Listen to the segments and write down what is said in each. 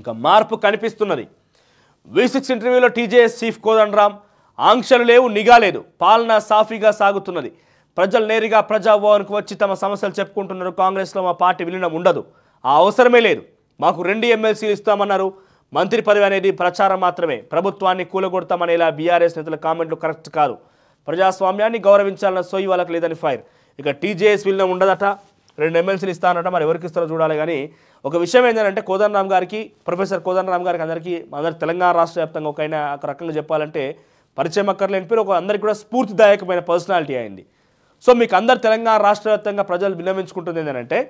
ఇంకా మార్పు కనిపిస్తున్నది వి సిక్స్ ఇంటర్వ్యూలో టీజేఎస్ చీఫ్ కోదండరామ్ ఆంక్షలు లేవు నిఘా లేదు పాలన సాఫీగా సాగుతున్నది ప్రజలు నేరుగా ప్రజాభవన్కు వచ్చి తమ సమస్యలు చెప్పుకుంటున్నారు కాంగ్రెస్లో మా పార్టీ విలీనం ఉండదు ఆ అవసరమే లేదు మాకు రెండు ఎమ్మెల్సీలు ఇస్తామన్నారు మంత్రి పదవి అనేది ప్రచారం మాత్రమే ప్రభుత్వాన్ని కూలగొడతామనేలా బీఆర్ఎస్ నేతల కామెంట్లు కరెక్ట్ కాదు ప్రజాస్వామ్యాన్ని గౌరవించాలన్న సోయి వాళ్ళకి లేదని ఫైర్ ఇక టీజేఎస్ విలీనం ఉండదట రెండు ఎమ్మెల్సీలు ఇస్తానంటే మరి ఎవరికి ఇస్తారో చూడాలి కానీ ఒక విషయం ఏంటంటే కోదండరామ్ గారికి ప్రొఫెసర్ కోదండరామ్ గారికి అందరికీ అందరి తెలంగాణ రాష్ట్ర వ్యాప్తంగా ఒక ఆయన ఒక రకంగా చెప్పాలంటే పరిచయం అక్కర్లేని పేరు ఒక అందరికి కూడా స్ఫూర్తిదాయకమైన పర్సనాలిటీ అయింది సో మీకు అందరు తెలంగాణ రాష్ట్ర వ్యాప్తంగా ప్రజలు విన్నవించుకుంటుంది ఏంటంటే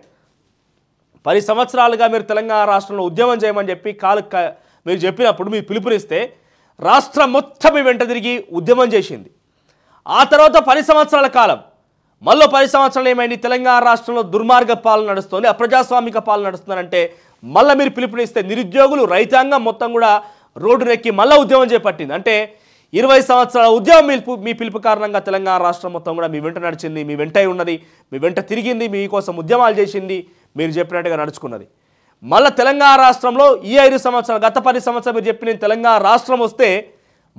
పది సంవత్సరాలుగా మీరు తెలంగాణ రాష్ట్రంలో ఉద్యమం చేయమని చెప్పి కాలు మీరు చెప్పినప్పుడు మీరు పిలుపునిస్తే రాష్ట్రం మొత్తం మీ వెంట తిరిగి ఉద్యమం చేసింది ఆ తర్వాత పది సంవత్సరాల కాలం మళ్ళీ పది సంవత్సరాలు ఏమైంది తెలంగాణ రాష్ట్రంలో దుర్మార్గ పాలన నడుస్తుంది అప్రజాస్వామిక పాలన నడుస్తున్నారంటే మళ్ళీ మీరు పిలుపునిస్తే నిరుద్యోగులు రైతాంగం మొత్తం కూడా రోడ్డు రెక్కి మళ్ళీ ఉద్యమం చేపట్టింది అంటే ఇరవై సంవత్సరాల ఉద్యమం మీ మీ పిలుపు కారణంగా తెలంగాణ రాష్ట్రం మొత్తం కూడా మీ వెంట నడిచింది మీ వెంటై ఉన్నది మీ వెంట తిరిగింది మీకోసం ఉద్యమాలు చేసింది మీరు చెప్పినట్టుగా నడుచుకున్నది మళ్ళీ తెలంగాణ రాష్ట్రంలో ఈ ఐదు సంవత్సరాలు గత పది సంవత్సరాలు మీరు చెప్పిన తెలంగాణ రాష్ట్రం వస్తే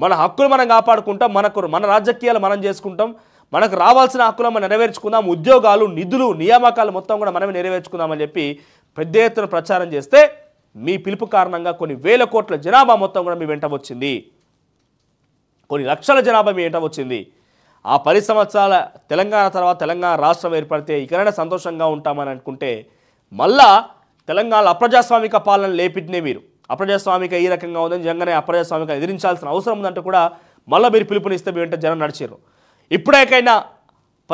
మన హక్కులు మనం కాపాడుకుంటాం మనకు మన రాజకీయాలు మనం చేసుకుంటాం మనకు రావాల్సిన హక్కులు మనం నెరవేర్చుకుందాం ఉద్యోగాలు నిధులు నియామకాలు మొత్తం కూడా మనమే నెరవేర్చుకుందామని చెప్పి పెద్ద ఎత్తున ప్రచారం చేస్తే మీ పిలుపు కారణంగా కొన్ని వేల కోట్ల జనాభా మొత్తం కూడా మీ వెంట వచ్చింది కొన్ని లక్షల జనాభా మీ వెంట వచ్చింది ఆ పది సంవత్సరాల తెలంగాణ తర్వాత తెలంగాణ రాష్ట్రం ఏర్పడితే ఇకనైనా సంతోషంగా ఉంటామని అనుకుంటే మళ్ళా తెలంగాణ అప్రజాస్వామిక పాలన లేపిటినే మీరు అప్రజాస్వామిక ఈ రకంగా ఉందని జంగనే అప్రజాస్వామిక ఎదిరించాల్సిన అవసరం ఉందంటే కూడా మళ్ళీ మీరు పిలుపునిస్తే మీ వెంట జనం నడిచారు ఇప్పుడేకైనా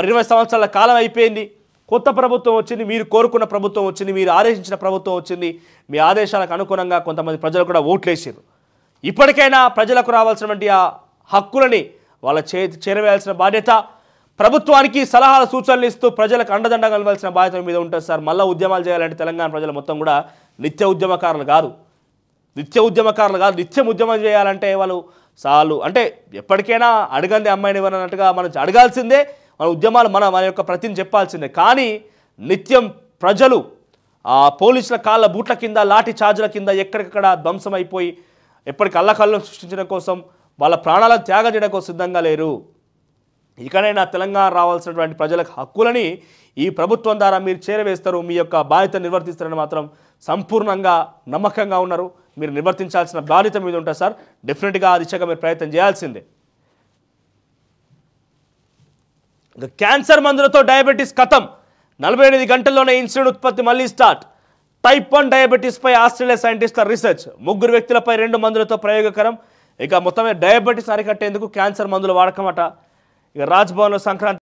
ఇరవై సంవత్సరాల కాలం అయిపోయింది కొత్త ప్రభుత్వం వచ్చింది మీరు కోరుకున్న ప్రభుత్వం వచ్చింది మీరు ఆదేశించిన ప్రభుత్వం వచ్చింది మీ ఆదేశాలకు అనుగుణంగా కొంతమంది ప్రజలు కూడా ఓట్లేసారు ఇప్పటికైనా ప్రజలకు రావాల్సినటువంటి ఆ హక్కులని వాళ్ళ చే చేరవేయాల్సిన బాధ్యత ప్రభుత్వానికి సలహాల సూచనలు ఇస్తూ ప్రజలకు అండదండ కలవాల్సిన బాధ్యత మీద ఉంటుంది సార్ మళ్ళీ ఉద్యమాలు చేయాలంటే తెలంగాణ ప్రజలు మొత్తం కూడా నిత్య ఉద్యమకారులు కాదు నిత్య ఉద్యమకారులు కాదు నిత్యం ఉద్యమం చేయాలంటే వాళ్ళు చాలు అంటే ఎప్పటికైనా అడగంది అమ్మాయిని అన్నట్టుగా మనం అడగాల్సిందే మన ఉద్యమాలు మన మన యొక్క ప్రతిని చెప్పాల్సిందే కానీ నిత్యం ప్రజలు ఆ పోలీసుల కాళ్ళ బూట్ల కింద లాఠీ ఛార్జుల కింద ఎక్కడికక్కడ ధ్వంసం అయిపోయి ఎప్పటికి అల్లకల్లం సృష్టించడం కోసం వాళ్ళ ప్రాణాలను త్యాగం చేయడం కోసం సిద్ధంగా లేరు ఇకనైనా తెలంగాణ రావాల్సినటువంటి ప్రజల హక్కులని ఈ ప్రభుత్వం ద్వారా మీరు చేరవేస్తారు మీ యొక్క బాధ్యత నిర్వర్తిస్తారని మాత్రం సంపూర్ణంగా నమ్మకంగా ఉన్నారు మీరు నిర్వర్తించాల్సిన బాధ్యత మీద ఉంటుంది సార్ డెఫినెట్గా ఆ దిశగా మీరు ప్రయత్నం చేయాల్సిందే ఇంకా క్యాన్సర్ మందులతో డయాబెటీస్ కథం నలభై ఎనిమిది గంటల్లోనే ఇన్సులిన్ ఉత్పత్తి మళ్ళీ స్టార్ట్ టైప్ వన్ డయాబెటీస్పై ఆస్ట్రేలియా సైంటిస్ట్ల రీసెర్చ్ ముగ్గురు వ్యక్తులపై రెండు మందులతో ప్రయోగకరం ఇక మొత్తమే డయాబెటీస్ అరికట్టేందుకు క్యాన్సర్ మందుల వాడకమట ఇక రాజ్భవన్లో సంక్రాంతి